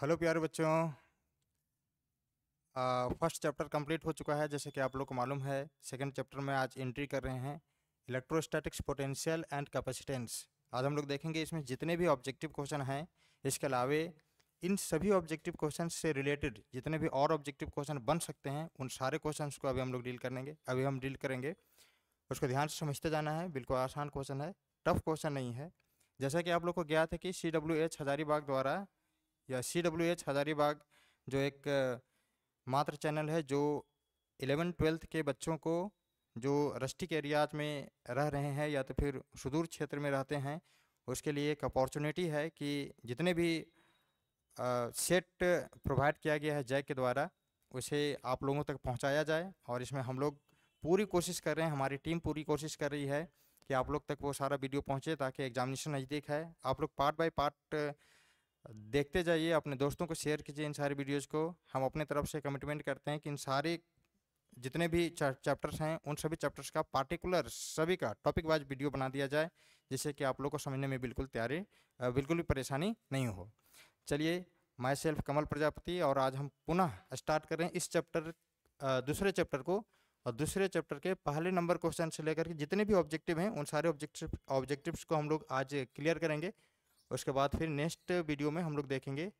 hello प्यारे बच्चों first chapter complete हो चुका है जैसे कि आप लोग को मालूम है सेकंड चैप्टर में आज एंट्री कर रहे हैं इलेक्ट्रोस्टैटिक्स पोटेंशियल एंड कैपेसिटेंस आज हम लोग देखेंगे इसमें जितने भी ऑब्जेक्टिव क्वेश्चन हैं इसके अलावे इन सभी ऑब्जेक्टिव क्वेश्चन से रिलेटेड जितने भी और ऑब्जेक्टिव क्वेश्चन बन सकते हैं उन सारे क्वेश्चन को अभी हम लोग डील करेंगे अभी हम डील करेंगे उसको ध्यान से समझते जाना है बिल्कुल आसान क्वेश्चन है टफ क्वेश्चन नहीं है जैसा कि आप लोग को गया था कि सी डब्ल्यू एच हजारीबाग द्वारा या सी डब्ल्यू एच हज़ारीबाग जो एक मात्र चैनल है जो एलेवन ट्वेल्थ के बच्चों को जो रस्टिक एरियाज में रह रहे हैं या तो फिर सुदूर क्षेत्र में रहते हैं उसके लिए एक अपॉर्चुनिटी है कि जितने भी आ, सेट प्रोवाइड किया गया है जैक के द्वारा उसे आप लोगों तक पहुंचाया जाए और इसमें हम लोग पूरी कोशिश कर रहे हैं हमारी टीम पूरी कोशिश कर रही है कि आप लोग तक वो सारा वीडियो पहुंचे ताकि एग्जामिनेशन नज़दीक है आप लोग पार्ट बाय पार्ट देखते जाइए अपने दोस्तों को शेयर कीजिए इन सारी वीडियोज़ को हम अपने तरफ से कमिटमेंट करते हैं कि इन सारे जितने भी चैप्टर्स हैं उन सभी चैप्टर्स का पार्टिकुलर सभी का टॉपिक वाइज वीडियो बना दिया जाए जिससे कि आप लोग को समझने में बिल्कुल तैयारी बिल्कुल भी परेशानी नहीं हो चलिए माई सेल्फ कमल प्रजापति और आज हम पुनः स्टार्ट कर रहे हैं इस चैप्टर दूसरे चैप्टर को और दूसरे चैप्टर के पहले नंबर क्वेश्चन से लेकर के जितने भी ऑब्जेक्टिव हैं उन सारे ऑब्जेक्टिव ऑब्जेक्टिव्स को हम लोग आज क्लियर करेंगे उसके बाद फिर नेक्स्ट वीडियो में हम लोग देखेंगे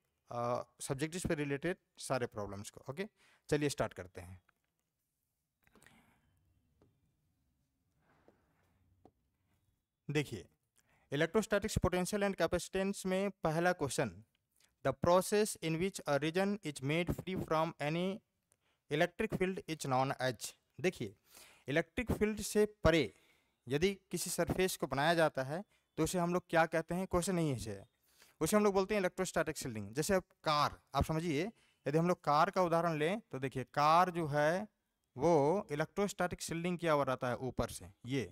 सब्जेक्ट पर रिलेटेड सारे प्रॉब्लम्स को ओके चलिए स्टार्ट करते हैं देखिए इलेक्ट्रोस्टैटिक्स पोटेंशियल एंड कैपेसिटेंस में पहला question the process in which a region is made free from any electric field is known as देखिए इलेक्ट्रिक फील्ड से परे यदि किसी सरफेस को बनाया जाता है तो उसे हम लोग क्या कहते हैं क्वेश्चन नहीं है इसे उसे हम लोग बोलते हैं इलेक्ट्रोस्टैटिक शील्डिंग जैसे अब कार आप समझिए यदि हम लोग कार का उदाहरण लें तो देखिए कार जो है वो इलेक्ट्रोस्टैटिक शील्डिंग किया हुआ रहता है ऊपर से ये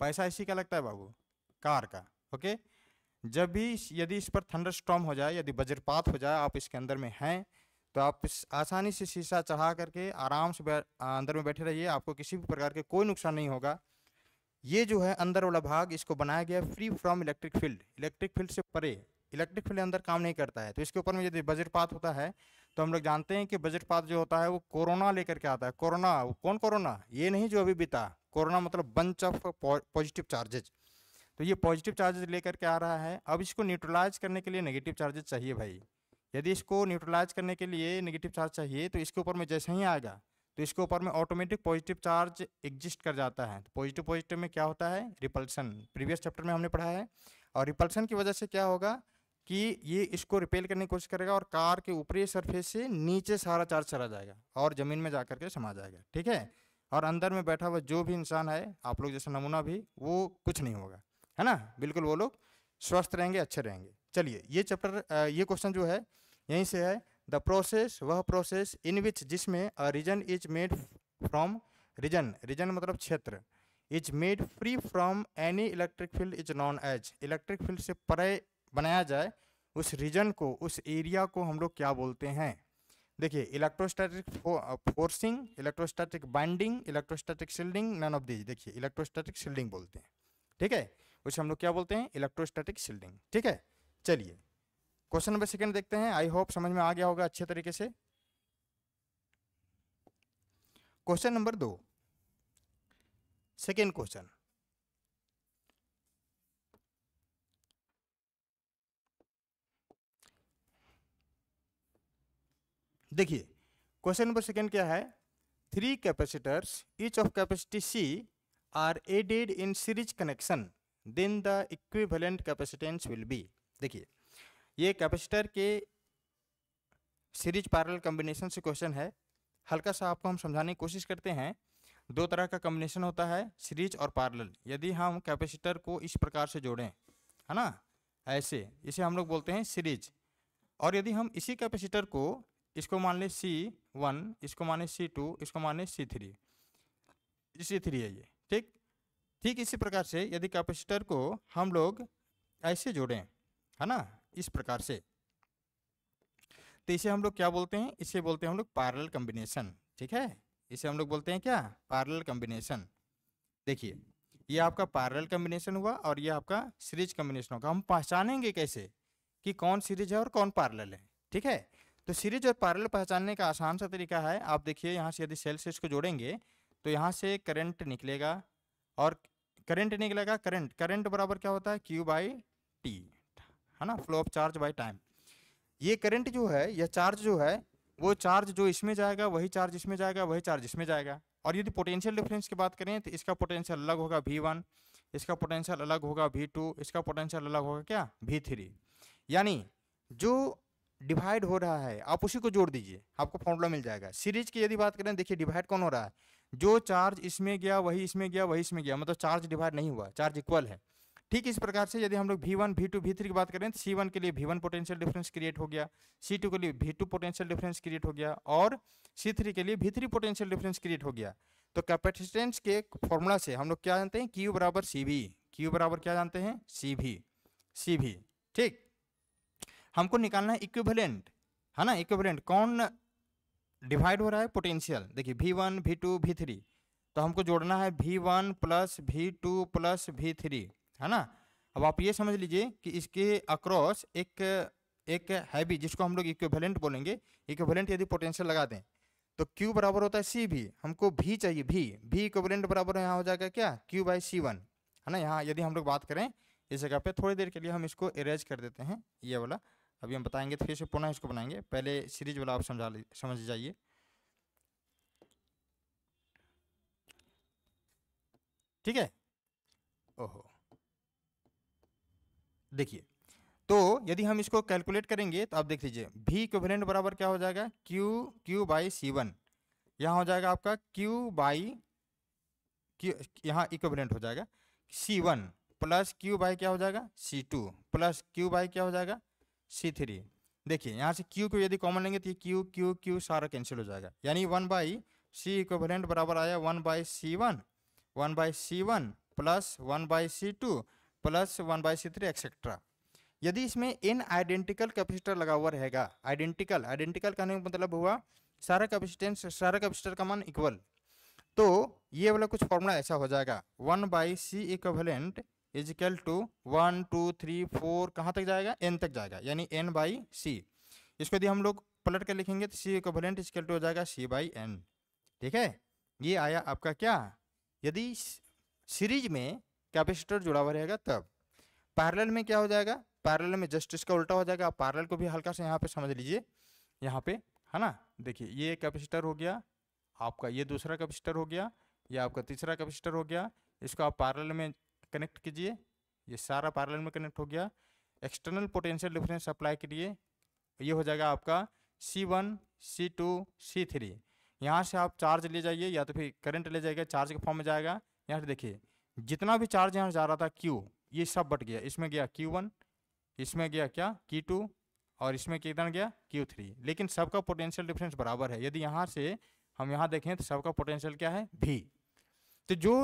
पैसा इसी का लगता है बाबू कार का ओके जब भी यदि इस पर थंडर हो जाए यदि वज्रपात हो जाए आप इसके अंदर में हैं तो आप इस आसानी से शीशा चढ़ा करके आराम से अंदर में बैठे रहिए आपको किसी भी प्रकार के कोई नुकसान नहीं होगा ये जो है अंदर वाला भाग इसको बनाया गया free from electric field electric field से परे इलेक्ट्रिक फील्ड अंदर काम नहीं करता है तो इसके ऊपर में यदि पात होता है तो हम लोग जानते हैं कि पात जो होता है वो कोरोना लेकर के आता है कोरोना कौन कोरोना ये नहीं जो अभी बिता कोरोना मतलब बंच ऑफ पॉजिटिव चार्जेज तो ये पॉजिटिव चार्जेज लेकर के आ रहा है अब इसको न्यूट्रलाइज करने के लिए नेगेटिव चार्जेज चाहिए भाई यदि इसको न्यूट्रलाइज करने के लिए नेगेटिव चार्ज चाहिए तो इसके ऊपर में जैसे ही आएगा तो इसके ऊपर में ऑटोमेटिक पॉजिटिव चार्ज एग्जिस्ट कर जाता है तो पॉजिटिव पॉजिटिव में क्या होता है रिपल्सन प्रीवियस चैप्टर में हमने पढ़ा है और रिपल्सन की वजह से क्या होगा कि ये इसको रिपेल करने की कोशिश करेगा और कार के ऊपरी सरफेस से नीचे सारा चार्ज चला जाएगा और ज़मीन में जा करके समा जाएगा ठीक है और अंदर में बैठा हुआ जो भी इंसान है आप लोग जैसा नमूना भी वो कुछ नहीं होगा है ना बिल्कुल वो लोग स्वस्थ रहेंगे अच्छे रहेंगे चलिए ये चैप्टर ये क्वेश्चन जो है यहीं से है द प्रोसेस वह प्रोसेस इन विच जिसमें a region is made from region region मतलब क्षेत्र is made free from any electric field is known as electric field से परे बनाया जाए उस रीजन को उस एरिया को हम लोग क्या बोलते हैं देखिए electrostatic forcing electrostatic binding electrostatic shielding none of these देखिए इलेक्ट्रोस्टैटिक शील्डिंग बोलते हैं ठीक है उसे हम लोग क्या बोलते हैं इलेक्ट्रोस्टैटिक शील्डिंग ठीक है चलिए क्वेश्चन नंबर सेकंड देखते हैं आई होप समझ में आ गया होगा अच्छे तरीके से क्वेश्चन नंबर दो सेकेंड क्वेश्चन देखिए क्वेश्चन नंबर सेकेंड क्या है three capacitors each of capacity C are added in series connection then the equivalent capacitance will be देखिए ये कैपेसिटर के सीरीज पैरल कम्बिनेशन से क्वेश्चन है हल्का सा आपको हम समझाने की कोशिश करते हैं दो तरह का कॉम्बिनेशन होता है सीरीज और पैरल यदि हम कैपेसिटर को इस प्रकार से जोड़ें है ना ऐसे इसे हम लोग बोलते हैं सीरीज और यदि हम इसी कैपेसिटर को इसको मान लें सी वन इसको माने सी टू इसको माने सी थ्री सी थ्री है ये ठीक ठीक इसी प्रकार से यदि कैपेसिटर को हम लोग ऐसे जोड़ें है ना इस प्रकार से तो इसे हम लोग क्या बोलते हैं इसे बोलते हैं हम लोग पैरल कम्बिनेशन ठीक है इसे हम लोग बोलते हैं क्या पैरल कम्बिनेशन देखिए ये आपका पैरल कम्बिनेशन हुआ और ये आपका सीरीज कम्बिनेशन होगा हम पहचानेंगे कैसे कि कौन सीरीज है और कौन पैरल है ठीक है तो सीरीज और पैरल पहचानने का आसान सा तरीका है आप देखिए यहाँ से यदि सेल से इसको जोड़ेंगे तो यहाँ से करंट निकलेगा और करंट निकलेगा करंट करंट बराबर क्या होता है क्यू बाई टी है ना flow of charge by time ये करंट जो है यह चार्ज जो है वो चार्ज जो इसमें जाएगा वही चार्ज इसमें जाएगा वही चार्ज इसमें जाएगा और यदि पोटेंशियल डिफरेंस की बात करें तो इसका पोटेंशियल अलग होगा वी वन इसका पोटेंशियल अलग होगा वी टू इसका पोटेंशियल अलग होगा क्या वी थ्री यानी जो डिवाइड हो रहा है आप उसी को जोड़ दीजिए आपको फॉर्मूला मिल जाएगा सीरीज की यदि बात करें देखिए डिवाइड कौन हो रहा है जो चार्ज इसमें गया वही इसमें गया वही इसमें गया मतलब चार्ज डिवाइड नहीं हुआ चार्ज इक्वल है ठीक इस प्रकार से यदि हम लोग V one V two V three की बात करें तो सी वन के लिए V one potential difference create हो गया सी टू के लिए V two potential difference create हो गया और सी थ्री के लिए V three potential difference create हो गया तो कैपेसिटेंस के फॉर्मूला से हम लोग क्या जानते हैं क्यू बराबर सी वी क्यू बराबर क्या जानते हैं सी वी सी वी ठीक हमको निकालना है इक्विवेलेंट है ना इक्विवेलेंट कौन डिवाइड हो रहा है पोटेंशियल देखिए V one V two V three तो हमको जोड़ना है V one plus V two plus V three है ना अब आप ये समझ लीजिए कि इसके अक्रॉस एक एक हैवी जिसको हम लोग इक्विवेलेंट बोलेंगे इक्विवेलेंट यदि पोटेंशियल लगा दें तो Q बराबर होता है सी भी हमको भी चाहिए भी भी इक्विवेलेंट बराबर यहाँ हो जाएगा क्या Q बाई सी वन है ना यहाँ यदि हम लोग बात करें इस जगह पे थोड़ी देर के लिए हम इसको अरेज कर देते हैं ये वाला अभी हम बताएंगे तो फिर से पुनः इसको बनाएंगे पहले सीरीज वाला आप समझा समझ जाइए ठीक है ओहो देखिए तो यदि हम इसको कैलकुलेट करेंगे तो आप देख लीजिए भी इक्विवेलेंट बराबर क्या हो जाएगा Q Q by C one यहाँ हो जाएगा आपका क्यू बाई क्यू यहाँ इक्विवेलेंट हो जाएगा C one plus Q by क्या हो जाएगा C two plus Q by क्या हो जाएगा सी थ्री देखिए यहाँ से क्यू को यदि कॉमन लेंगे तो ये क्यू क्यू क्यू सारा कैंसिल हो जाएगा यानी वन बाई सी इक्विवेलेंट बराबर आया one by C one one by C one plus one by C two plus one by C three etcetera यदि इसमें एन आइडेंटिकल कैपेसिटर लगा हुआ रहेगा आइडेंटिकल आइडेंटिकल कहने का मतलब हुआ सारा कैपेसिटेंस सारा कैपेसिटर का मान इक्वल तो ये वाला कुछ फॉर्मूला ऐसा हो जाएगा one by C equivalent is equal to one two three four कहाँ तक जाएगा एन तक जाएगा यानी एन बाई सी इसको यदि हम लोग पलट कर लिखेंगे तो सी इक्वलेंट इजिकल टू हो जाएगा सी बाई एन ठीक है ये आया आपका क्या यदि सीरीज में कैपेसिटर जुड़ा हुआ रहेगा तब पैरेलल में क्या हो जाएगा पैरेलल में जस्ट इसका उल्टा हो जाएगा आप पैरेलल को भी हल्का सा यहाँ पे समझ लीजिए यहाँ पे है ना देखिए ये कैपेसिटर हो गया आपका ये दूसरा कैपेसिटर हो गया ये आपका तीसरा कैपेसिटर हो गया इसको आप पैरेलल में कनेक्ट कीजिए ये सारा पैरेलल में कनेक्ट हो गया एक्सटर्नल पोटेंशियल डिफरेंस अप्लाई करिए ये हो जाएगा आपका C one C two C three यहाँ से आप चार्ज ले जाइए या तो फिर करंट ले जाएगा चार्ज के फॉर्म में जाएगा यहाँ से देखिए जितना भी चार्ज यहाँ जा रहा था क्यू ये सब बट गया इसमें गया क्यू वन इसमें गया क्या की टू और इसमें कितना गया क्यू थ्री लेकिन सबका पोटेंशियल डिफरेंस बराबर है यदि यहाँ से हम यहाँ देखें तो सबका पोटेंशियल क्या है भी तो जो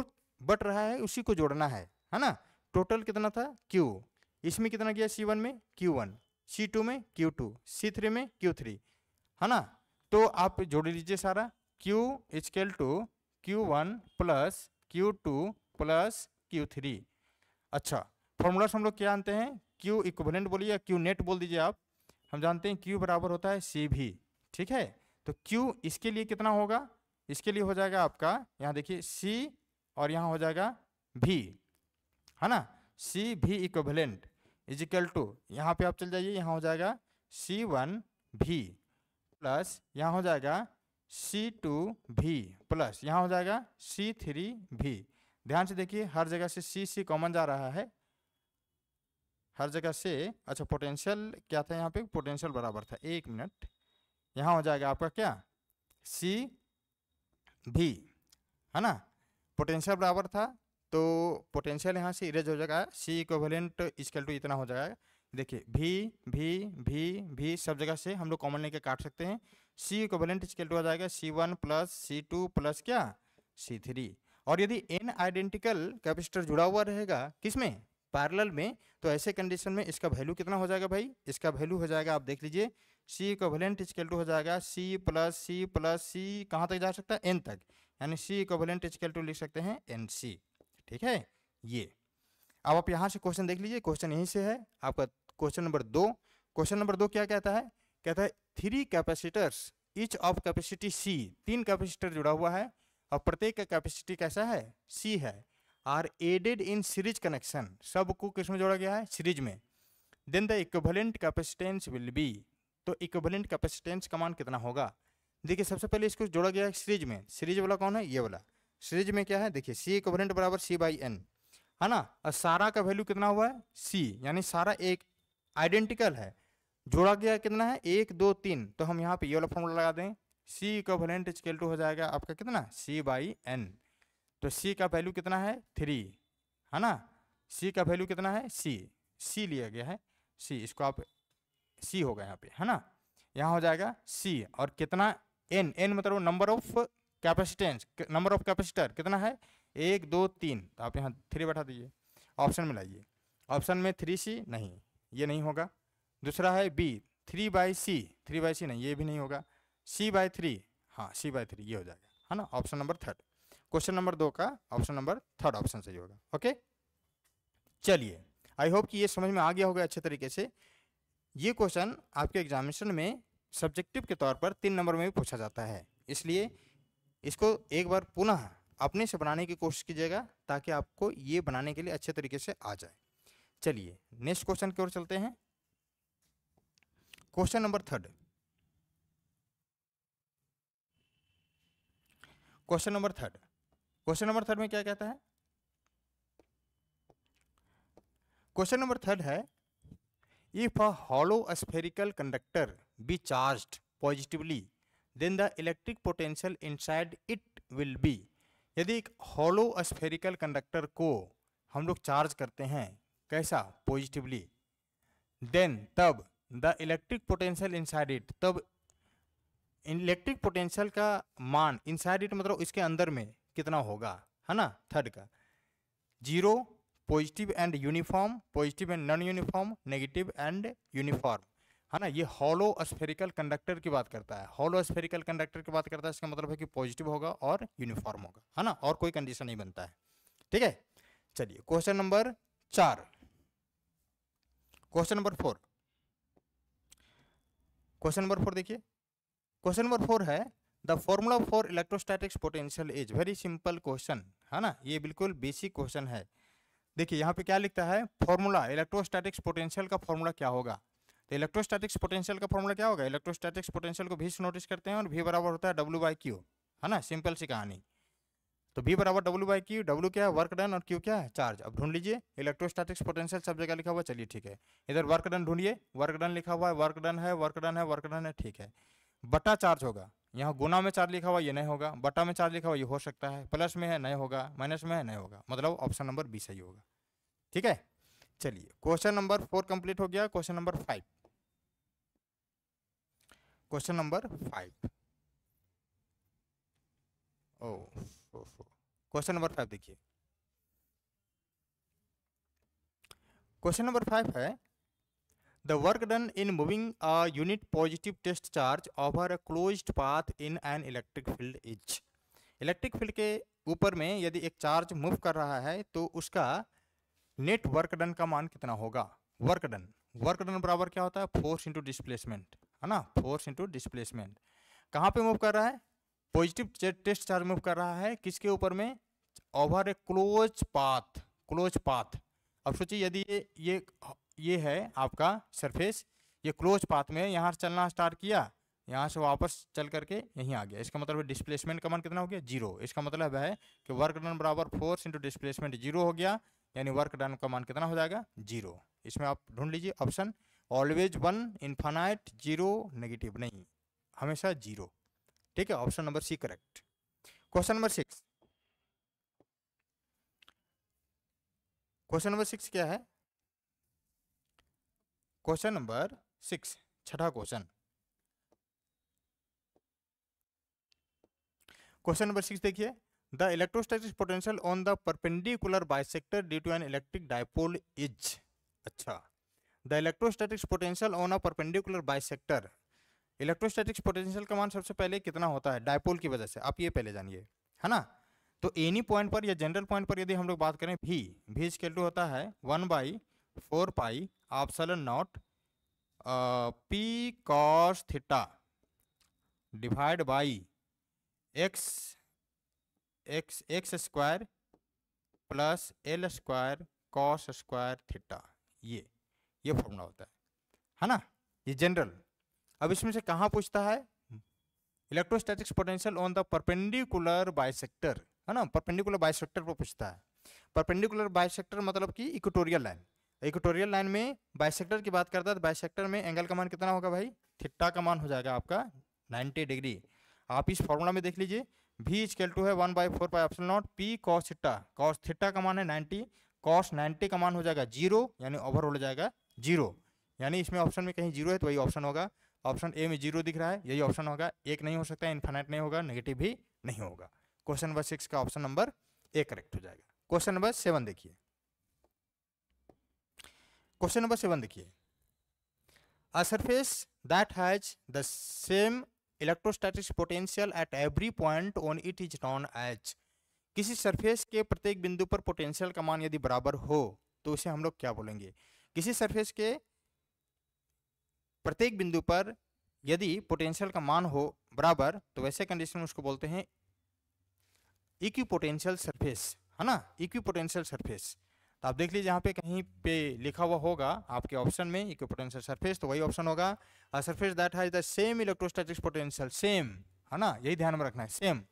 बट रहा है उसी को जोड़ना है है ना टोटल कितना था क्यू इसमें कितना गया सी वन में क्यू वन सी टू में क्यू टू सी थ्री में क्यू थ्री है ना तो आप जोड़ लीजिए सारा Q equal to Q one plus Q two plus Q three अच्छा फॉर्मूला से हम लोग क्या जानते हैं क्यू इक्वलेंट बोलिए या क्यू नेट बोल दीजिए आप हम जानते हैं क्यू बराबर होता है सी भी ठीक है तो क्यू इसके लिए कितना होगा इसके लिए हो जाएगा आपका यहाँ देखिए सी और यहाँ हो जाएगा भी है ना सी भी इक्वलेंट इजिकल टू यहाँ पर आप चल जाइए यहाँ हो जाएगा सी वन भी प्लस यहाँ हो जाएगा सी टू भी प्लस यहाँ हो जाएगा सी थ्री भी ध्यान से देखिए हर जगह से सी सी कॉमन जा रहा है हर जगह से अच्छा पोटेंशियल क्या था यहाँ पे पोटेंशियल बराबर था एक मिनट यहाँ हो जाएगा आपका क्या सी भी है ना पोटेंशियल बराबर था तो पोटेंशियल यहाँ से इरेज हो जाएगा सी इक्वेलेंट स्केल टू इतना हो जाएगा देखिए भी भी भी भी सब जगह से हम लोग कॉमन लेके काट सकते हैं सी इक्वेलेंट स्केल टू आ जाएगा C one plus C two plus क्या सी थ्री और यदि एन आइडेंटिकल कैपेसिटर जुड़ा हुआ रहेगा किसमें पैरेलल में तो ऐसे कंडीशन में इसका वैल्यू कितना हो जाएगा भाई इसका वैल्यू हो जाएगा आप देख लीजिए सी इक्वलेंट इसकेल टू हो जाएगा सी प्लस सी प्लस सी कहाँ तक जा सकता है एन तक यानी सी इक्वलेंट इसकेल टू लिख सकते हैं एन सी ठीक है ये अब आप यहाँ से क्वेश्चन देख लीजिए क्वेश्चन यहीं से है आपका क्वेश्चन नंबर दो क्वेश्चन नंबर दो क्या कहता है कहता है three capacitors each of capacity C तीन कैपेसिटर जुड़ा हुआ है और प्रत्येक का कैपेसिटी कैसा है सी है are added in series connection सब को किस में जोड़ा गया है सीरीज में then the equivalent capacitance will be तो इक्वलेंट कैपेसिटेंस का मान कितना होगा देखिए सबसे पहले इसको जोड़ा गया है सीरीज में सीरीज वाला कौन है ये वाला सीरीज में क्या है देखिए सी इक्वलेंट बराबर सी बाई एन है ना और सारा का वैल्यू कितना हुआ है सी यानी सारा एक आइडेंटिकल है जोड़ा गया कितना है एक दो तीन तो हम यहाँ पे ये वाला फॉर्मूला लगा दें सी इक्वलेंट स्केल टू हो जाएगा आपका कितना सी बाई एन तो सी का वैल्यू कितना है थ्री है ना सी का वैल्यू कितना है सी सी लिया गया है सी इसको आप सी होगा यहाँ पे है ना यहाँ हो जाएगा सी और कितना एन एन मतलब number of capacitance number of capacitor कितना है एक दो तीन तो आप यहाँ थ्री बैठा दीजिए ऑप्शन में लाइए ऑप्शन में थ्री सी नहीं ये नहीं होगा दूसरा है B three by C three by C नहीं ये भी नहीं होगा सी बाय थ्री हाँ सी बाय थ्री ये हो जाएगा है ना option number third question number दो का ऑप्शन नंबर थर्ड ऑप्शन सही होगा ओके चलिए आई होप कि ये समझ में आ गया होगा अच्छे तरीके से ये क्वेश्चन आपके एग्जामिनेशन में सब्जेक्टिव के तौर पर तीन नंबर में भी पूछा जाता है इसलिए इसको एक बार पुनः अपने से बनाने की कोशिश कीजिएगा ताकि आपको ये बनाने के लिए अच्छे तरीके से आ जाए चलिए नेक्स्ट क्वेश्चन की ओर चलते हैं question number third question number third question number third में क्या कहता है क्वेश्चन नंबर थर्ड है if a hollow spherical conductor be charged positively then the electric potential inside it will be यदि एक हॉलो स्फेरिकल कंडक्टर को हम लोग चार्ज करते हैं कैसा पॉजिटिवली देन तब the electric potential inside it तब इलेक्ट्रिक पोटेंशियल का मान इनसाइड इट मतलब इसके अंदर में कितना होगा है ना थर्ड का zero positive and uniform positive and non uniform negative and uniform है ना ये हॉलो स्फेरिकल कंडक्टर की बात करता है हॉलो स्फेरिकल कंडक्टर की बात करता है इसका मतलब है कि पॉजिटिव होगा और यूनिफॉर्म होगा है ना और कोई कंडीशन नहीं बनता है ठीक है चलिए क्वेश्चन नंबर चार question number four question number four देखिए क्वेश्चन नंबर फोर है the formula for electrostatics potential is very simple question है ना ये बिल्कुल बेसिक क्वेश्चन है देखिए यहाँ पे क्या लिखता है फॉर्मूला इलेक्ट्रोस्टैटिक्स पोटेंशियल का फॉर्मूला क्या होगा तो इलेक्ट्रोस्टैटिक्स पोटेंशियल का फॉर्मूला क्या होगा इलेक्ट्रोस्टैटिक्स पोटेंशियल को भी नोटिस करते हैं और भी बराबर होता है डब्ल्यू बाई क्यू है ना सिंपल सी कहानी तो बी बराबर डब्ल्यू बाई क्यू डब्ल्यू क्या है वर्क डन और क्यू क्या है चार्ज अब ढूंढ लीजिए इलेक्ट्रोस्टैटिक्स पोटेंशियल सब जगह लिखा हुआ चलिए ठीक है इधर वर्क डन ढूंढिए वर्क डन लिखा हुआ है वर्क डन है वर्क डन है वर्क डन है ठीक है बटा चार्ज होगा यहाँ गुना में चार्ज लिखा हुआ ये नहीं होगा बटा में चार्ज लिखा हुआ ये हो सकता है प्लस में है नहीं होगा माइनस में है नहीं होगा मतलब ऑप्शन नंबर बी सही होगा ठीक है चलिए क्वेश्चन नंबर फोर कंप्लीट हो गया question number five question number five oh question number five देखिए क्वेश्चन नंबर फाइव है The work done in moving a unit positive test charge over a closed path in an electric field is electric field के ऊपर में यदि एक charge move कर रहा है तो उसका नेट वर्क डन का मान कितना होगा वर्क डन वर्क डन बराबर क्या होता है फोर्स इंटू डिस्प्लेसमेंट है ना फोर्स इंटू डिस्प्लेसमेंट कहाँ पे मूव कर रहा है पॉजिटिव टेस्ट चार्ज मूव कर रहा है किसके ऊपर में over a close path close path अब सोचिए यदि ये ये ये है आपका सरफेस ये क्लोज पाथ में यहाँ से चलना स्टार्ट किया यहाँ से वापस चल करके यहीं आ गया इसका मतलब डिस्प्लेसमेंट का मान कितना हो गया जीरो इसका मतलब है कि वर्क डन बराबर फोर्स इंटू डिस्प्लेसमेंट जीरो हो गया यानी वर्क डन का मान कितना हो जाएगा जीरो इसमें आप ढूंढ लीजिए option always one infinite zero negative नहीं हमेशा जीरो ठीक है option number C correct question number six question number six क्या है क्वेश्चन नंबर सिक्स छठा क्वेश्चन क्वेश्चन नंबर सिक्स देखिए the electrostatic potential on the perpendicular bisector due to an electric dipole is अच्छा the electrostatics potential on a perpendicular bisector electrostatics potential का मान सबसे पहले कितना होता है डायपोल की वजह से आप ये पहले जानिए है ना तो एनी पॉइंट पर या जनरल पॉइंट पर यदि हम लोग बात करें भी भी स्केल टू होता है one by four pi epsilon naught P cos theta divide by X X X square plus L square cos square theta ये ये फॉर्मूला होता है है ना ये जनरल अब इसमें से कहाँ पूछता है electrostatics potential on the perpendicular bisector है ना परपेंडिकुलर बाइसेक्टर पर पूछता है परपेंडिकुलर बाइसेक्टर मतलब कि इक्वेटोरियल लाइन इक्वेटोरियल लाइन में बाइसेक्टर की बात करता है तो बाइसेक्टर में एंगल का मान कितना होगा भाई थिट्टा का मान हो जाएगा आपका नाइन्टी डिग्री आप इस फॉर्मूला में देख लीजिए भी स्केल टू है one by four by epsilon naught P cos theta cos theta का मान है नाइन्टी कॉस नाइन्टी का मान हो जाएगा जीरो यानी ओवर हो जाएगा जीरो यानी इसमें ऑप्शन में कहीं जीरो है तो वही ऑप्शन होगा ऑप्शन ए में जीरो दिख रहा है यही ऑप्शन होगा एक नहीं हो सकता है इन्फाइनाइट नहीं होगा नेगेटिव भी नहीं होगा क्वेश्चन नंबर सिक्स का ऑप्शन नंबर ए करेक्ट हो जाएगा क्वेश्चन नंबर सेवन देखिए क्वेश्चन नंबर सेवन देखिए a surface that has the same electrostatic potential at every point on it is known as किसी सरफेस के प्रत्येक बिंदु पर पोटेंशियल का मान यदि बराबर हो तो उसे हम लोग क्या बोलेंगे किसी सरफेस के प्रत्येक बिंदु पर यदि पोटेंशियल का मान हो बराबर तो वैसे कंडीशन में उसको बोलते हैं इक्वी पोटेंशियल सरफेस है ना इक्वी पोटेंशियल सरफेस तो आप देख लीजिए यहाँ पे कहीं पे लिखा हुआ होगा आपके ऑप्शन में इक्व पोटेंशियल सरफेस तो वही ऑप्शन होगा surface that has the same electrostatics potential same है ना यही ध्यान में रखना है सेम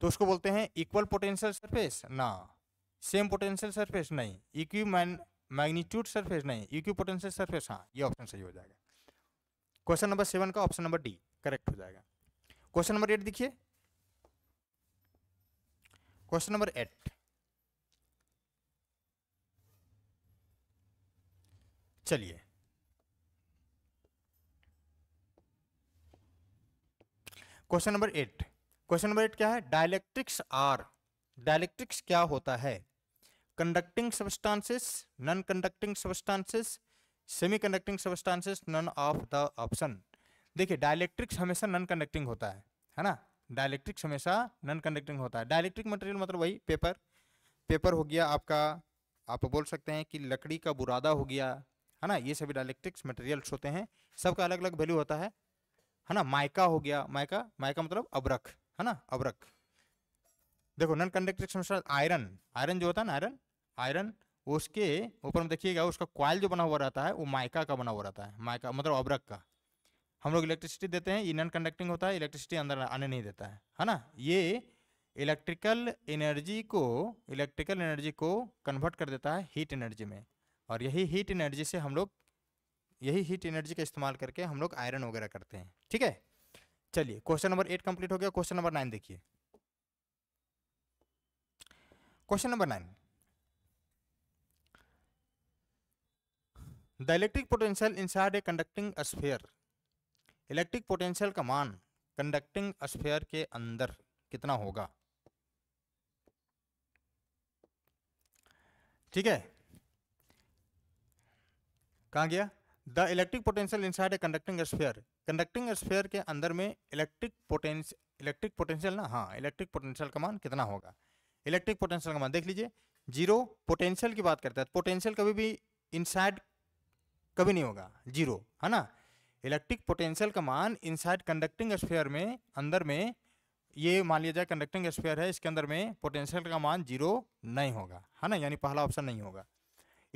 तो उसको बोलते हैं इक्वल पोटेंशियल सरफेस ना सेम पोटेंशियल सरफेस नहीं इक्वी मैग्नीट्यूड सरफेस नहीं इक्वी पोटेंशियल सर्फेस हाँ ये ऑप्शन सही हो जाएगा क्वेश्चन नंबर सेवन का ऑप्शन नंबर डी करेक्ट हो जाएगा क्वेश्चन नंबर एट देखिए क्वेश्चन नंबर एट चलिए question number eight question number eight क्या है डायलेक्ट्रिक्स आर डायलेक्ट्रिक्स क्या होता है conducting substances non conducting substances semi conducting substances none of the option देखिए डायलेक्ट्रिक्स हमेशा नॉन कंडक्टिंग होता है है ना डायलेक्ट्रिक्स हमेशा नॉन कंडक्टिंग होता है डायलेक्ट्रिक मटेरियल मतलब वही पेपर पेपर हो गया आपका आप बोल सकते हैं कि लकड़ी का बुरादा हो गया है ना ये सभी डायलेक्ट्रिक्स मटेरियल्स होते हैं सबका अलग अलग वैल्यू होता है है ना माइका हो गया माइका माइका मतलब अबरक है ना अबरक देखो नॉन कंडक्टिंग आयरन आयरन जो होता है ना आयरन आयरन उसके ऊपर में देखिएगा उसका क्वाइल जो बना हुआ रहता है वो माइका का बना हुआ रहता है माइका मतलब अबरक का हम लोग इलेक्ट्रिसिटी देते हैं ये नॉन कंडक्टिंग होता है इलेक्ट्रिसिटी अंदर आने नहीं देता है है ना ये इलेक्ट्रिकल एनर्जी को इलेक्ट्रिकल एनर्जी को कन्वर्ट कर देता है हीट एनर्जी में और यही हीट एनर्जी से हम लोग यही हीट एनर्जी का इस्तेमाल करके हम लोग आयरन वगैरह करते हैं ठीक है चलिए क्वेश्चन नंबर एट कंप्लीट हो गया क्वेश्चन नंबर नाइन देखिए question number nine the electric potential inside a conducting sphere electric potential का मान कंडक्टिंग स्फेयर के अंदर कितना होगा ठीक है कहाँ गया the electric potential inside a conducting sphere conducting sphere के अंदर में इलेक्ट्रिक पोटेंशियल इलेक्ट्रिक पोटेंशियल ना हाँ इलेक्ट्रिक पोटेंशियल का मान कितना होगा इलेक्ट्रिक पोटेंशियल का मान देख लीजिए जीरो पोटेंशियल की बात करते हैं तो पोटेंशियल कभी भी इनसाइड कभी नहीं होगा जीरो है ना इलेक्ट्रिक पोटेंशियल का मान इनसाइड कंडक्टिंग स्फेयर में अंदर में ये मान लिया जाए कंडक्टिंग स्फेयर है इसके अंदर में पोटेंशियल का मान जीरो नहीं होगा है ना यानी पहला ऑप्शन नहीं होगा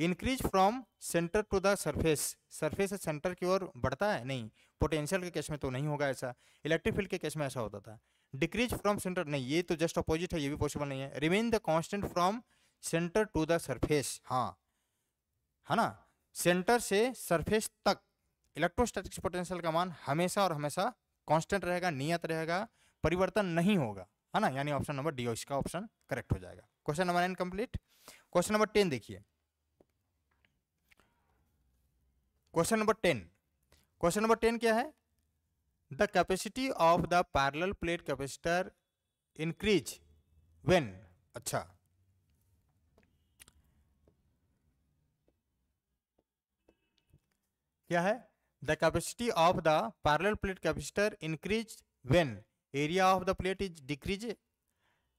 increase from centre to the surface surface से सेंटर की ओर बढ़ता है नहीं पोटेंशियल के केस में तो नहीं होगा ऐसा इलेक्ट्रिक फील्ड के केस में ऐसा होता था डिक्रीज फ्रॉम सेंटर नहीं ये तो जस्ट अपोजिट है ये भी पॉसिबल नहीं है remain the constant from centre to the surface हाँ है ना सेंटर से सरफेस तक इलेक्ट्रोस्टैटिक्स पोटेंशियल का मान हमेशा और हमेशा कॉन्स्टेंट रहेगा नियत रहेगा परिवर्तन नहीं होगा है ना यानी ऑप्शन नंबर डी इसका ऑप्शन करेक्ट हो जाएगा question number nine complete question number ten देखिए question number ten question number ten क्या है the capacity of the parallel plate capacitor increase when अच्छा क्या है the capacity of the parallel plate capacitor increase when area of the plate is decrease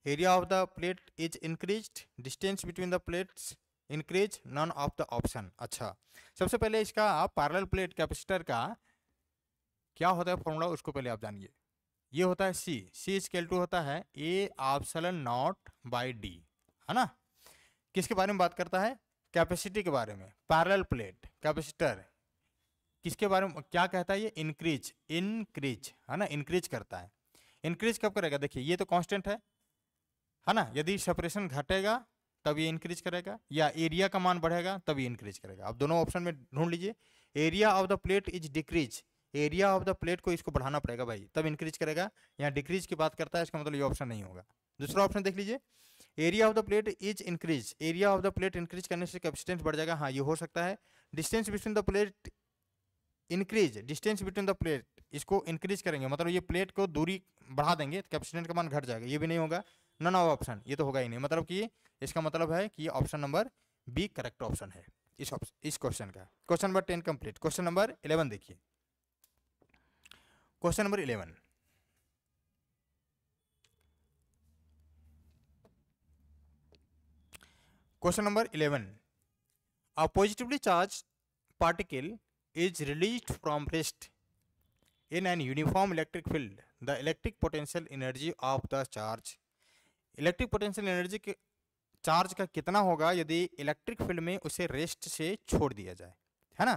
area of the plate is increase distance between the plates increase none of the option अच्छा सबसे पहले इसका आप parallel plate capacitor का क्या होता है formula उसको पहले आप जानिए ये होता है सी सी स्केल टू होता है A epsilon naught by D है ना किसके बारे में बात करता है कैपेसिटी के बारे में पैरल प्लेट कैपेसिटर किसके बारे में क्या कहता है ये इंक्रीज इंक्रीज है ना इंक्रीज करता है इंक्रीज कब करेगा देखिए ये तो कांस्टेंट है है ना यदि सेपरेशन घटेगा तब ये इंक्रीज करेगा या एरिया का मान बढ़ेगा तब ये इंक्रीज करेगा आप दोनों ऑप्शन में ढूंढ लीजिए area of the plate is decrease area of the plate को इसको बढ़ाना पड़ेगा भाई तब इंक्रीज करेगा यहाँ डिक्रीज की बात करता है इसका मतलब ये ऑप्शन नहीं होगा दूसरा ऑप्शन देख लीजिए area of the plate is increase area of the plate increase करने से कैपेसिटेंस बढ़ जाएगा हाँ ये हो सकता है distance between the plate increase distance between the plate इसको इंक्रीज करेंगे मतलब ये प्लेट को दूरी बढ़ा देंगे कैपेसिटेंस तो का मान घट जाएगा ये भी नहीं होगा नन ऑफ ऑप्शन ये तो होगा ही नहीं मतलब कि इसका मतलब है कि option number B correct option है इस इस क्वेश्चन का question number ten complete question number eleven देखिए question number eleven question number eleven a positively charge particle is release from rest in an uniform electric field the electric potential energy of the charge electric potential energy के charge का कितना होगा यदि electric field में उसे rest से छोड़ दिया जाए है ना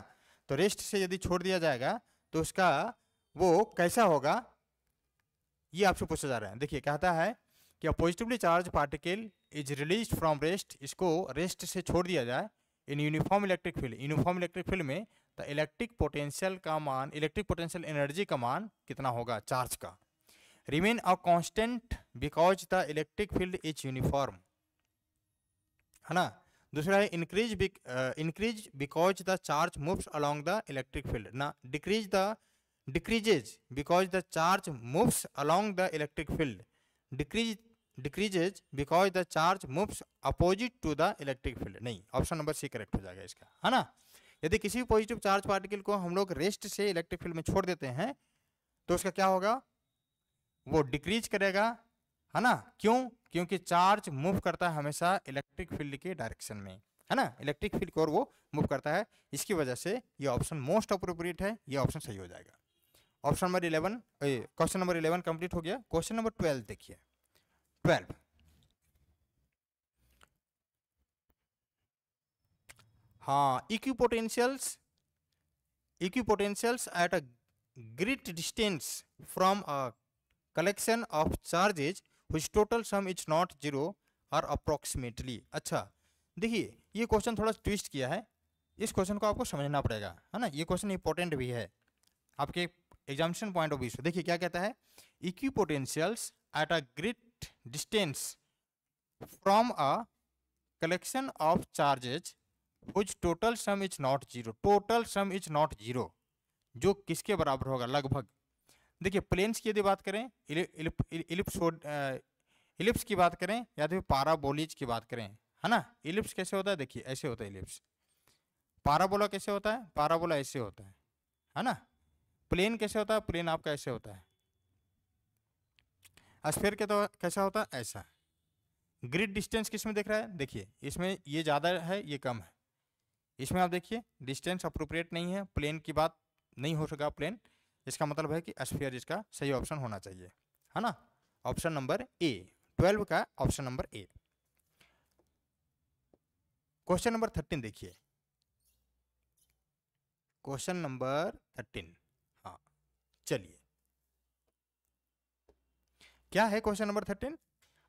तो रेस्ट से यदि छोड़ दिया जाएगा तो उसका वो कैसा होगा ये आपसे पूछा जा रहा है देखिए कहता है कि positively charge particle is release from rest इसको रेस्ट से छोड़ दिया जाए in uniform electric field uniform electric field में द इलेक्ट्रिक पोटेंशियल का मान इलेक्ट्रिक पोटेंशियल एनर्जी का मान कितना होगा चार्ज का remain a constant because the electric field is uniform है ना दूसरा है increase increase because the charge moves along the electric field ना decrease the decreases because the charge moves along the electric field decrease decreases because the charge moves opposite to the electric field नहीं option number C correct हो जाएगा इसका है ना यदि किसी भी पॉजिटिव चार्ज पार्टिकल को हम लोग रेस्ट से इलेक्ट्रिक फील्ड में छोड़ देते हैं तो उसका क्या होगा वो डिक्रीज करेगा है ना क्यों क्योंकि चार्ज मूव करता है हमेशा इलेक्ट्रिक फील्ड के डायरेक्शन में है ना इलेक्ट्रिक फील्ड को वो मूव करता है इसकी वजह से ये ऑप्शन मोस्ट अप्रोप्रिएट है ये ऑप्शन सही हो जाएगा option number eleven question number eleven complete हो गया क्वेश्चन नंबर ट्वेल्व देखिए ट्वेल्व हाँ equipotentials equipotentials at a great distance from a collection of charges whose total sum is not zero और approximately अच्छा देखिए ये question थोड़ा twist किया है इस क्वेश्चन को आपको समझना पड़ेगा है ना ये क्वेश्चन इंपॉर्टेंट भी है आपके एग्जामिशन पॉइंट ऑफ व्यू देखिए क्या कहता है equipotentials at a great distance from a collection of charges whose total sum is not zero total sum is not zero जो किसके बराबर होगा लगभग देखिए प्लेन्स की यदि बात करें इलिप्सोड इलिप्स की बात करें या तो पाराबोलिज की बात करें है ना इलिप्स कैसे होता है देखिए ऐसे होता है इलिप्स पाराबोला कैसे होता है पाराबोला ऐसे होता है है ना प्लेन कैसे होता है प्लेन आपका ऐसे होता है स्फेयर के तो कैसा होता है ऐसा ग्रिड डिस्टेंस किस में देख रहा है देखिए इसमें ये ज़्यादा है ये कम है इसमें आप देखिए डिस्टेंस अप्रोप्रिएट नहीं है प्लेन की बात नहीं हो सका प्लेन इसका मतलब है कि स्फीयर इसका सही ऑप्शन होना चाहिए है ना ऑप्शन नंबर ए ट्वेल्व का option number A question number thirteen देखिए क्वेश्चन नंबर थर्टीन हाँ चलिए क्या है question number thirteen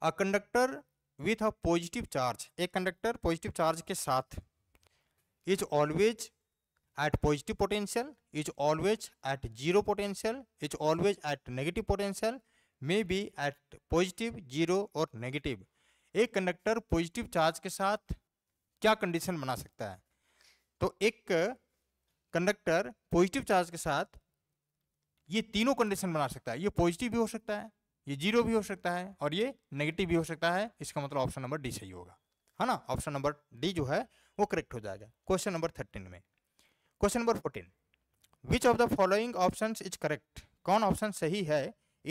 a conductor with a positive charge एक कंडक्टर पॉजिटिव चार्ज के साथ is always at positive potential is always at zero potential is always at negative potential may be at positive zero और negative एक conductor positive charge के साथ क्या condition बना सकता है तो एक कंडक्टर पॉजिटिव चार्ज के साथ ये तीनों कंडीशन बना सकता है ये पॉजिटिव भी हो सकता है ये जीरो भी हो सकता है और ये नेगेटिव भी हो सकता है इसका मतलब ऑप्शन नंबर डी सही होगा है ना ऑप्शन नंबर डी जो है वो करेक्ट हो जाएगा क्वेश्चन नंबर थर्टीन में question number fourteen which of the following option is correct कौन ऑप्शन सही है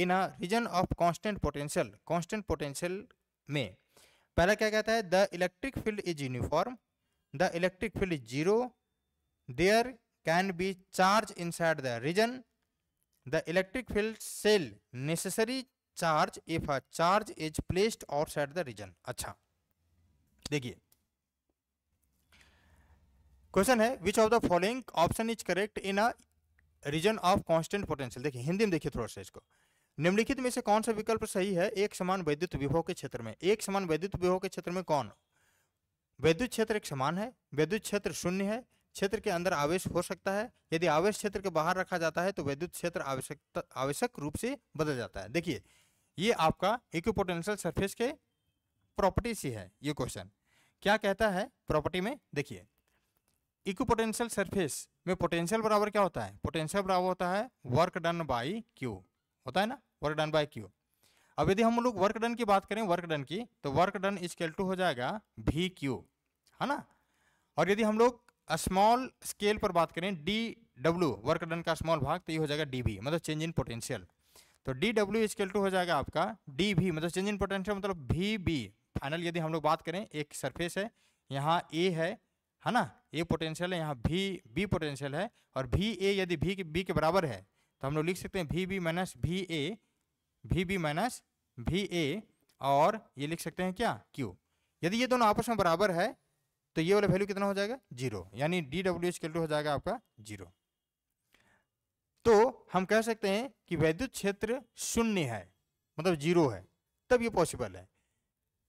in a region of constant potential constant potential में पहला क्या कहता है the electric field is uniform the electric field is zero there can be charge inside the region the electric field cell necessary charge if a charge is placed outside the region अच्छा देखिए question है विच of the following option is correct in a region of constant potential देखिए हिंदी में देखिए थोड़ा सा इसको निम्नलिखित में से कौन सा विकल्प सही है एक समान वैद्युत विभव के क्षेत्र में एक समान वैद्युत विभव के क्षेत्र में कौन वैद्युत क्षेत्र एक समान है वैद्युत क्षेत्र शून्य है क्षेत्र के अंदर आवेश हो सकता है यदि आवेश क्षेत्र के बाहर रखा जाता है तो वैद्युत क्षेत्र आवश्यकता आवश्यक रूप से बदल जाता है देखिए ये आपका इक्विपोटेंशियल सरफेस के प्रॉपर्टी सी है ये क्वेश्चन क्या कहता है प्रॉपर्टी में देखिए पोटेंशियल सरफेस में पोटेंशियल बराबर क्या होता है पोटेंशियल बराबर होता है वर्क डन बाई क्यू होता है ना वर्क डन बाय क्यू अब यदि हम लोग वर्क डन की बात करें वर्क डन की तो वर्क डन स्केल टू हो जाएगा भी क्यू है ना और यदि हम लोग स्मॉल स्केल पर बात करें डी डब्ल्यू वर्क डन का स्मॉल भाग तो ये हो जाएगा डी वी मतलब चेंज इन पोटेंशियल तो डी डब्ल्यू स्केल टू हो जाएगा आपका डी भी मतलब चेंज इन पोटेंशियल मतलब भी बी फाइनल यदि हम लोग बात करें एक सरफेस है यहाँ ए है है ना ए पोटेंशियल है यहाँ भी बी पोटेंशियल है और भी ए यदि भी के बी के बराबर है तो हम लोग लिख सकते हैं भी बी माइनस भी ए भी बी माइनस भी ए और ये लिख सकते हैं क्या क्यू यदि ये दोनों आपस में बराबर है तो ये वाला वैल्यू कितना हो जाएगा जीरो यानी डी डब्ल्यू एच हो जाएगा आपका जीरो तो हम कह सकते हैं कि वैद्युत क्षेत्र शून्य है मतलब जीरो है तब ये पॉसिबल है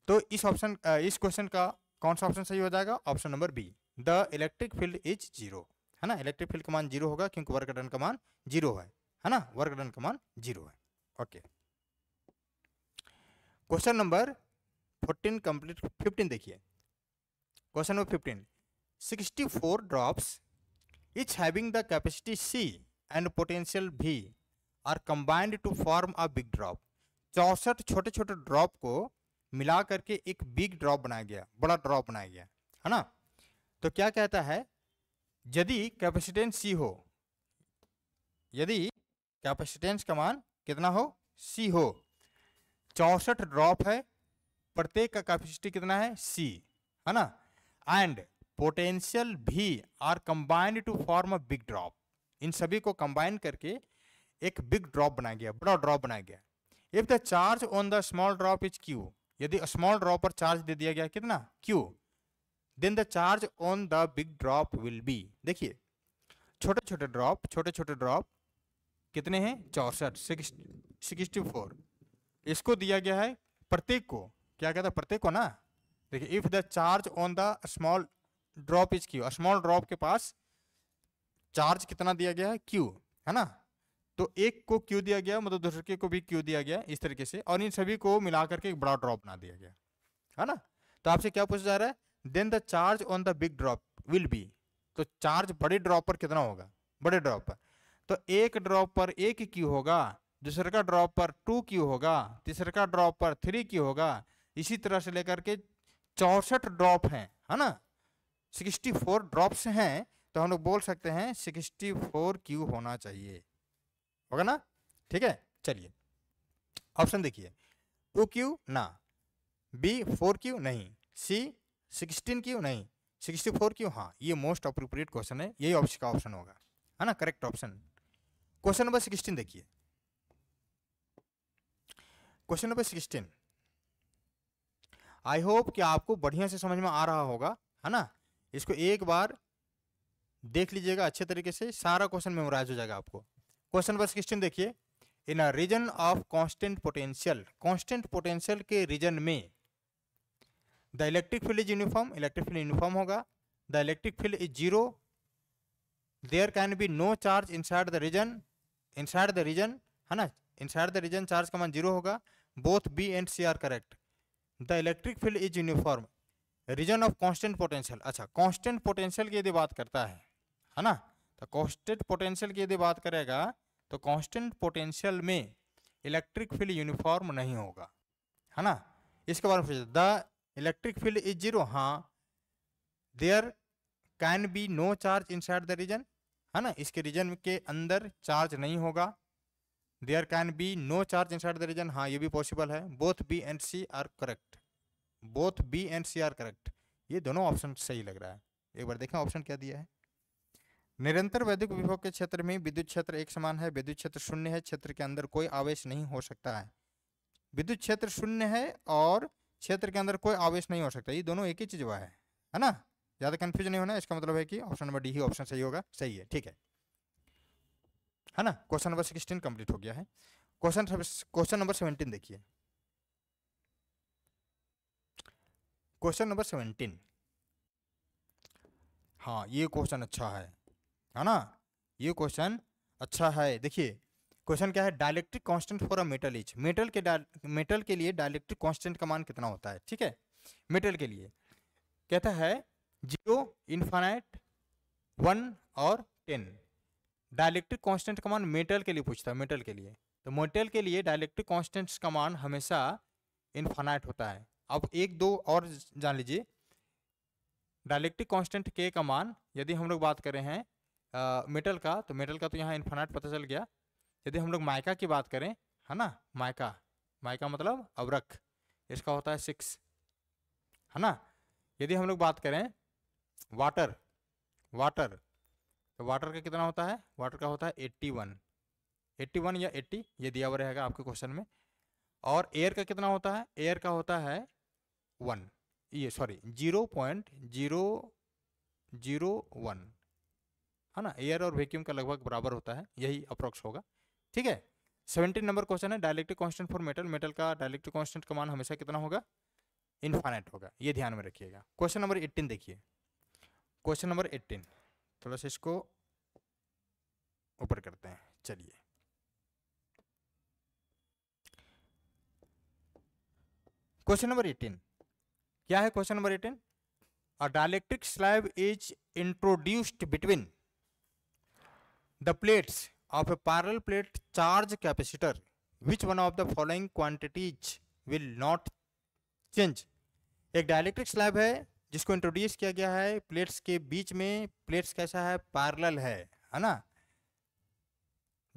तो इस ऑप्शन इस क्वेश्चन का कौन सा ऑप्शन सही हो जाएगा option number B the electric field is zero है ना इलेक्ट्रिक फील्ड का मान जीरो होगा क्योंकि वर्क डन का मान जीरो है है ना वर्क डन का मान जीरो है okay question number fourteen complete fifteen देखिए question number fifteen sixty four drops each having the capacity C and potential V are combined to form a big drop चौंसठ छोटे छोटे ड्रॉप को मिला करके एक बिग ड्रॉप बनाया गया बड़ा ड्रॉप बनाया गया है ना तो क्या कहता है यदि कैपेसिटेंस सी हो यदि कैपेसिटेंस का मान कितना हो सी हो चौसठ ड्रॉप है प्रत्येक का कैपेसिटी कितना है सी है ना and potential V are combined to form a big drop इन सभी को कंबाइन करके एक बिग ड्रॉप बनाया गया बड़ा ड्रॉप बनाया गया if the charge on the small drop is Q यदि स्मॉल ड्रॉप पर चार्ज दे दिया गया कितना Q then the charge on the big drop will be देखिए छोटे छोटे ड्रॉप छोटे छोटे ड्रॉप कितने हैं चौसठ सिक्सटी फोर इसको दिया गया है प्रत्येक को क्या कहता है प्रत्येक को ना देखिए if the charge on the small drop is Q small drop के पास चार्ज कितना दिया गया है क्यू है ना तो एक को क्यू दिया गया मतलब दूसरे को भी क्यू दिया गया इस तरीके से और इन सभी को मिलाकर के एक बड़ा ड्रॉप बना दिया गया है ना तो आपसे क्या पूछा जा रहा है then the charge on the big drop will be तो चार्ज बड़े ड्रॉप पर कितना होगा बड़े ड्रॉप पर तो एक ड्रॉप पर एक क्यू होगा दूसरे का ड्रॉप पर टू क्यू होगा तीसरे का ड्रॉप पर थ्री क्यू होगा इसी तरह से लेकर के चौंसठ ड्रॉप हैं है ना सिक्सटी फोर ड्रॉप्स हैं तो हम लोग बोल सकते हैं सिक्सटी फोर क्यू होना चाहिए होगा ना ठीक है चलिए ऑप्शन देखिए टू क्यू ना बी फोर क्यू नहीं सी सिक्सटीन क्यों नहीं सिक्सटी फोर क्यों हाँ ये मोस्ट अप्रोप्रिएट क्वेश्चन है यही ऑप्शन का ऑप्शन होगा है ना correct option question number sixteen देखिए question number sixteen I hope कि आपको बढ़िया से समझ में आ रहा होगा है ना इसको एक बार देख लीजिएगा अच्छे तरीके से सारा क्वेश्चन मेमोराइज हो जाएगा आपको क्वेश्चन नंबर सिक्सटीन देखिए in a region of constant potential constant potential के रीजन में the electric field is uniform electric field uniform होगा the electric field is zero there can be no charge inside the region inside the region है ना inside the reason charge का मान zero होगा both B and C are correct the electric field is uniform region of constant potential अच्छा constant potential की यदि बात करता है है ना तो कॉन्स्टेंट पोटेंशियल की यदि बात करेगा तो कॉन्स्टेंट पोटेंशियल में इलेक्ट्रिक फील्ड यूनिफॉर्म नहीं होगा है ना इसके बारे में the electric field is zero हाँ there can be no charge inside the region है ना इसके रीजन के अंदर चार्ज नहीं होगा there can be no charge inside the region हाँ ये भी पॉसिबल है both B and C are correct both B and C are correct ये दोनों ऑप्शन सही लग रहा है एक बार देखें ऑप्शन क्या दिया है निरंतर वैद्युत विभव के क्षेत्र में विद्युत क्षेत्र एक समान है विद्युत क्षेत्र शून्य है क्षेत्र के अंदर कोई आवेश नहीं हो सकता है विद्युत क्षेत्र शून्य है और क्षेत्र के अंदर कोई आवेश नहीं हो सकता ये दोनों एक ही चीज हुआ है है ना ज़्यादा कंफ्यूज नहीं होना इसका मतलब है कि ऑप्शन नंबर डी ही ऑप्शन सही होगा सही है ठीक है है ना क्वेश्चन नंबर सिक्सटीन कंप्लीट हो गया है क्वेश्चन क्वेश्चन नंबर सेवनटीन देखिए क्वेश्चन नंबर सेवनटीन हाँ ये क्वेश्चन अच्छा है है ना ये क्वेश्चन अच्छा है देखिए क्वेश्चन क्या है dielectric constant for a metal each metal के मेटल के लिए डायलेक्ट्रिक कांस्टेंट का मान कितना होता है ठीक है मेटल के लिए कहता है जीरो इन्फानाइट वन और टेन डायलेक्ट्रिक कांस्टेंट का मान मेटल के लिए पूछता है मेटल के लिए तो मेटल के लिए डायलेक्ट्रिक कॉन्स्टेंट का मान हमेशा इन्फानाइट होता है अब एक दो और जान लीजिए डायलेक्ट्रिक कॉन्स्टेंट के का मान यदि हम लोग बात कर रहे हैं मेटल का तो मेटल का तो यहाँ इन्फानाइट पता चल गया यदि हम लोग मायका की बात करें है ना मायका मायका मतलब अवरक इसका होता है सिक्स है ना यदि हम लोग बात करें वाटर वाटर तो वाटर का कितना होता है वाटर का होता है एट्टी वन एट्टी वन या एट्टी ये दिया हुआ रहेगा आपके क्वेश्चन में और एयर का कितना होता है एयर का होता है वन ये sorry zero point zero zero one है ना एयर और वैक्यूम का लगभग बराबर होता है यही अप्रोक्स होगा ठीक है सेवनटीन नंबर क्वेश्चन है dielectric constant for metal metal का डायलेक्ट्रिक कांस्टेंट का मान हमेशा कितना होगा इन्फानेट होगा ये ध्यान में रखिएगा क्वेश्चन नंबर एट्टीन देखिए क्वेश्चन नंबर एट्टीन थोड़ा सा इसको ऊपर करते हैं चलिए क्वेश्चन नंबर एटीन क्या है question number eighteen a dielectric slab is introduced between the plates of a parallel plate charge capacitor which one of the following quantities will not change एक डायलेक्ट्रिक स्लैब है जिसको introduce किया गया है plates के बीच में प्लेट्स कैसा है पैरल है है ना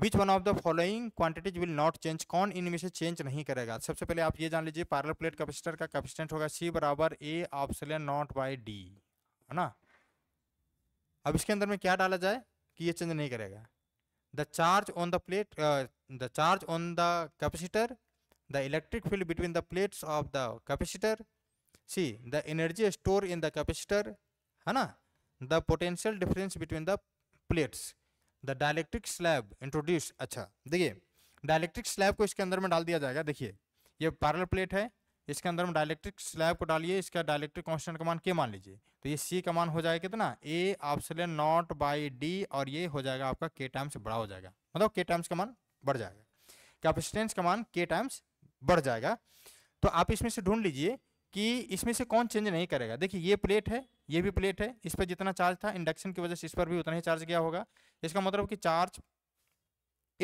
which one of the following quantities will not change कौन इनमें से चेंज नहीं करेगा सबसे पहले आप ये जान लीजिए पैरल प्लेट कैपेसिटर का कैपेसिटेंट होगा सी बराबर A epsilon naught by D है ना अब इसके अंदर में क्या डाला जाए कि ये चेंज नहीं करेगा the charge on the plate uh, the charge on the capacitor the electric field between the plates of the capacitor see the energy stored in the capacitor है ना the potential difference between the plates the dielectric slab introduced अच्छा देखिए dielectric slab को इसके अंदर में डाल दिया जाएगा देखिए ये parallel plate है इसके अंदर हम डायलेक्ट्रिक स्लैब को डालिए इसका डायलेक्ट्रिक कॉन्स्टेंट का मान के मान लीजिए तो ये सी का मान हो जाएगा कितना A epsilon naught by D और ये हो जाएगा आपका के टाइम्स बड़ा हो जाएगा मतलब के टाइम्स का मान बढ़ जाएगा कैपेसिटेंस का मान के टाइम्स बढ़ जाएगा तो आप इसमें से ढूंढ लीजिए कि इसमें से कौन चेंज नहीं करेगा देखिए ये प्लेट है ये भी प्लेट है इस पर जितना चार्ज था इंडक्शन की वजह से इस पर भी उतना ही चार्ज गया होगा इसका मतलब कि चार्ज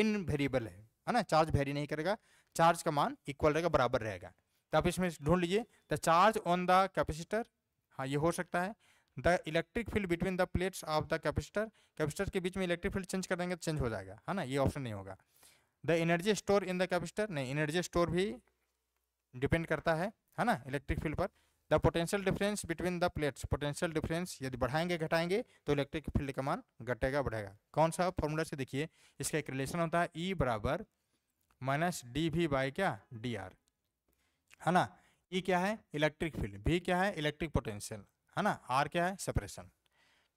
इनवेरिएबल है है ना चार्ज वेरी नहीं करेगा चार्ज का मान इक्वल रहेगा बराबर रहेगा तो आप इसमें ढूंढ लीजिए the charge on the capacitor हाँ ये हो सकता है the electric field between the plates of the capacitor capacitor के बीच में इलेक्ट्रिक फील्ड चेंज कर देंगे तो चेंज हो जाएगा है ना ये ऑप्शन नहीं होगा the energy store in the capacitor नहीं एनर्जी स्टोर भी डिपेंड करता है है ना इलेक्ट्रिक फील्ड पर the potential difference between the plates potential difference यदि बढ़ाएंगे घटाएंगे तो इलेक्ट्रिक फील्ड का मान घटेगा बढ़ेगा कौन सा फॉर्मूला से देखिए इसका एक रिलेशन होता है ई e बराबर माइनस डी भी बाई क्या डी आर है ना ये e क्या है इलेक्ट्रिक फील्ड भी क्या है इलेक्ट्रिक पोटेंशियल है ना आर क्या है सेपरेशन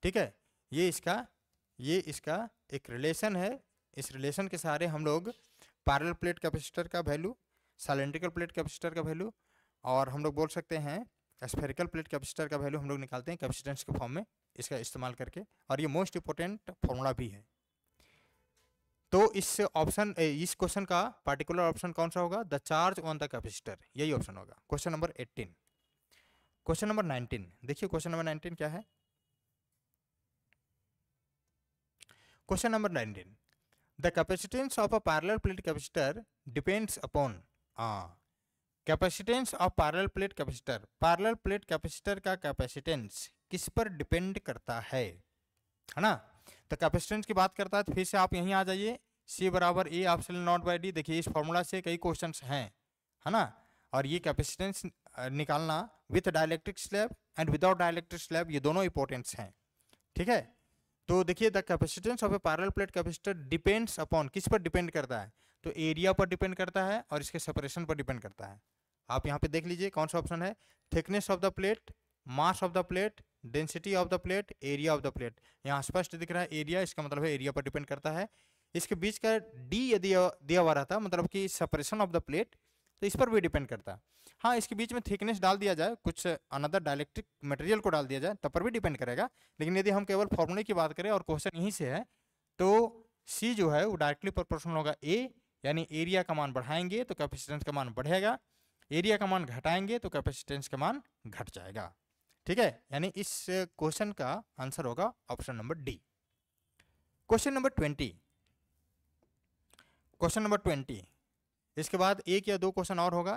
ठीक है ये इसका ये इसका एक रिलेशन है इस रिलेशन के सहारे हम लोग पैरल प्लेट कैपेसिटर का वैल्यू सैलेंड्रिकल प्लेट कैपेसिटर का वैल्यू और हम लोग बोल सकते हैं स्फेरिकल प्लेट कैपेसिटर का वैल्यू हम लोग निकालते हैं कैपेसिटेंस के फॉर्म में इसका इस्तेमाल करके और ये मोस्ट इंपॉर्टेंट फॉर्मूला भी है तो इस ऑप्शन इस क्वेश्चन का पार्टिकुलर ऑप्शन कौन सा होगा the charge on the capacitor यही ऑप्शन होगा question number eighteen question number nineteen देखिए क्वेश्चन नंबर नाइनटीन क्या है question number nineteen the capacitance of a parallel plate capacitor depends upon capacitance of parallel plate capacitor parallel plate capacitor का capacitance किस पर depend करता है है ना तो कैपेसिटेंस की बात करता है तो फिर से आप यहीं आ जाइए सी बराबर ए आप नॉट बाई डी देखिए इस फॉर्मूला से कई क्वेश्चन हैं है ना और ये कैपेसिटेंस निकालना with dielectric slab and without dielectric slab ये दोनों इंपॉर्टेंट्स हैं ठीक है तो देखिए the capacitance of a parallel plate capacitor depends upon किस पर डिपेंड करता है तो एरिया पर डिपेंड करता है और इसके सेपरेशन पर डिपेंड करता है आप यहाँ पे देख लीजिए कौन सा ऑप्शन है thickness of the plate mass of the plate density of the plate area of the plate यहाँ स्पष्ट दिख रहा है एरिया इसका मतलब है एरिया पर डिपेंड करता है इसके बीच का डी यदि दिया हुआ रहता मतलब कि सेपरेशन ऑफ द प्लेट तो इस पर भी डिपेंड करता हाँ इसके बीच में थिकनेस डाल दिया जाए कुछ अनदर डायलेक्ट्रिक मटेरियल को डाल दिया जाए तब पर भी डिपेंड करेगा लेकिन यदि हम केवल फॉर्मूले की बात करें और क्वेश्चन यहीं से है तो सी जो है वो डायरेक्टली प्रोपोर्शनल होगा ए यानी एरिया का मान बढ़ाएंगे तो कैपेसिटेंस का मान बढ़ेगा एरिया का मान घटाएंगे तो कैपेसिटेंस का मान घट जाएगा ठीक है यानी इस क्वेश्चन का आंसर होगा option number D question number twenty question number twenty इसके बाद एक या दो क्वेश्चन और होगा